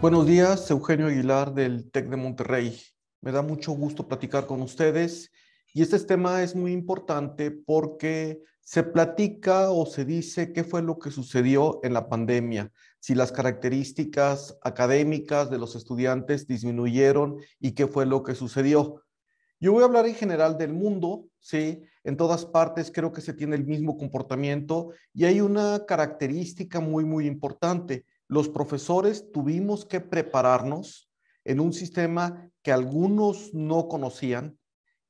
Buenos días, Eugenio Aguilar del TEC de Monterrey. Me da mucho gusto platicar con ustedes y este tema es muy importante porque se platica o se dice qué fue lo que sucedió en la pandemia, si las características académicas de los estudiantes disminuyeron y qué fue lo que sucedió. Yo voy a hablar en general del mundo, ¿sí? En todas partes creo que se tiene el mismo comportamiento y hay una característica muy, muy importante los profesores tuvimos que prepararnos en un sistema que algunos no conocían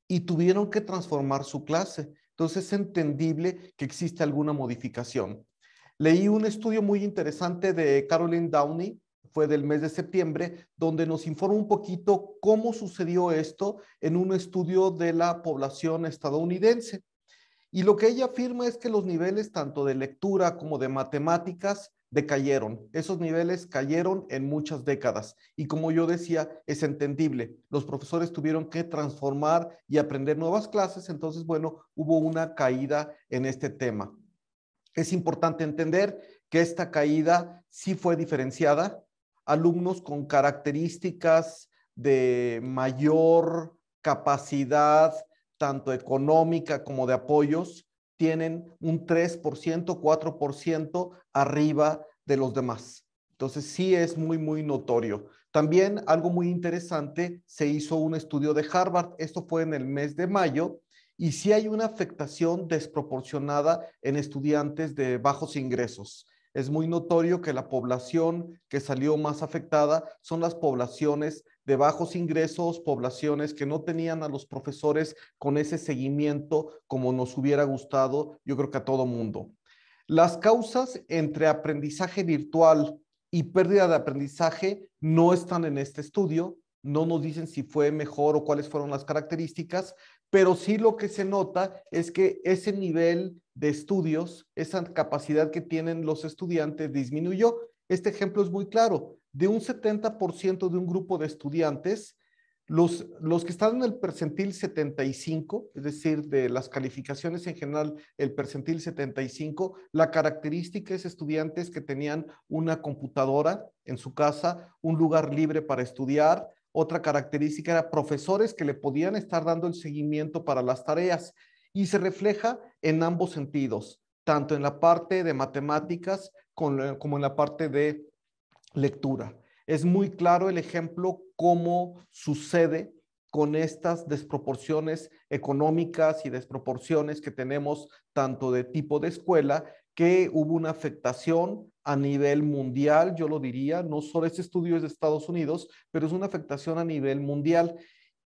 y tuvieron que transformar su clase. Entonces es entendible que existe alguna modificación. Leí un estudio muy interesante de Caroline Downey, fue del mes de septiembre, donde nos informa un poquito cómo sucedió esto en un estudio de la población estadounidense. Y lo que ella afirma es que los niveles tanto de lectura como de matemáticas decayeron. Esos niveles cayeron en muchas décadas. Y como yo decía, es entendible. Los profesores tuvieron que transformar y aprender nuevas clases. Entonces, bueno, hubo una caída en este tema. Es importante entender que esta caída sí fue diferenciada. Alumnos con características de mayor capacidad tanto económica como de apoyos, tienen un 3%, 4% arriba de los demás. Entonces sí es muy, muy notorio. También algo muy interesante, se hizo un estudio de Harvard, esto fue en el mes de mayo, y sí hay una afectación desproporcionada en estudiantes de bajos ingresos. Es muy notorio que la población que salió más afectada son las poblaciones de bajos ingresos, poblaciones que no tenían a los profesores con ese seguimiento como nos hubiera gustado, yo creo que a todo mundo. Las causas entre aprendizaje virtual y pérdida de aprendizaje no están en este estudio, no nos dicen si fue mejor o cuáles fueron las características, pero sí lo que se nota es que ese nivel de estudios, esa capacidad que tienen los estudiantes disminuyó. Este ejemplo es muy claro de un 70% de un grupo de estudiantes, los, los que están en el percentil 75, es decir, de las calificaciones en general, el percentil 75, la característica es estudiantes que tenían una computadora en su casa, un lugar libre para estudiar, otra característica era profesores que le podían estar dando el seguimiento para las tareas y se refleja en ambos sentidos, tanto en la parte de matemáticas como en la parte de lectura. Es muy claro el ejemplo cómo sucede con estas desproporciones económicas y desproporciones que tenemos tanto de tipo de escuela, que hubo una afectación a nivel mundial, yo lo diría, no solo este estudio es de Estados Unidos, pero es una afectación a nivel mundial.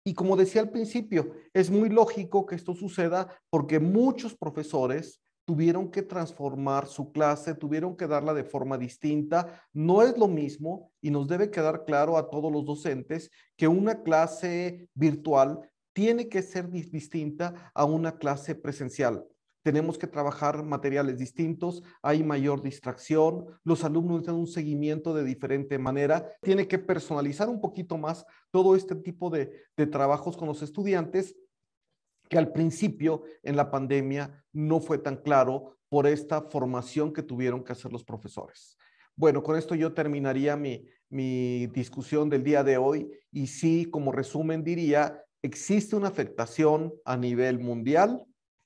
Y como decía al principio, es muy lógico que esto suceda porque muchos profesores tuvieron que transformar su clase, tuvieron que darla de forma distinta. No es lo mismo y nos debe quedar claro a todos los docentes que una clase virtual tiene que ser distinta a una clase presencial. Tenemos que trabajar materiales distintos, hay mayor distracción, los alumnos tienen un seguimiento de diferente manera, tiene que personalizar un poquito más todo este tipo de trabajos con los estudiantes que al principio en la pandemia no fue tan claro por esta formación que tuvieron que hacer los profesores. Bueno, con esto yo terminaría mi, discusión del día de hoy y sí, como resumen diría, existe una afectación a nivel mundial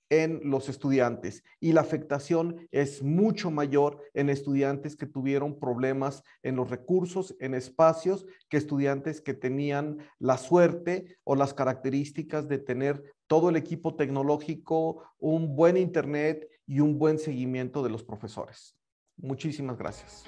en los estudiantes y la afectación es mucho mayor en estudiantes que tuvieron problemas en los recursos, en espacios, que estudiantes que tenían la suerte o las características de tener todo el equipo tecnológico, un buen Internet y un buen seguimiento de los profesores. Muchísimas gracias.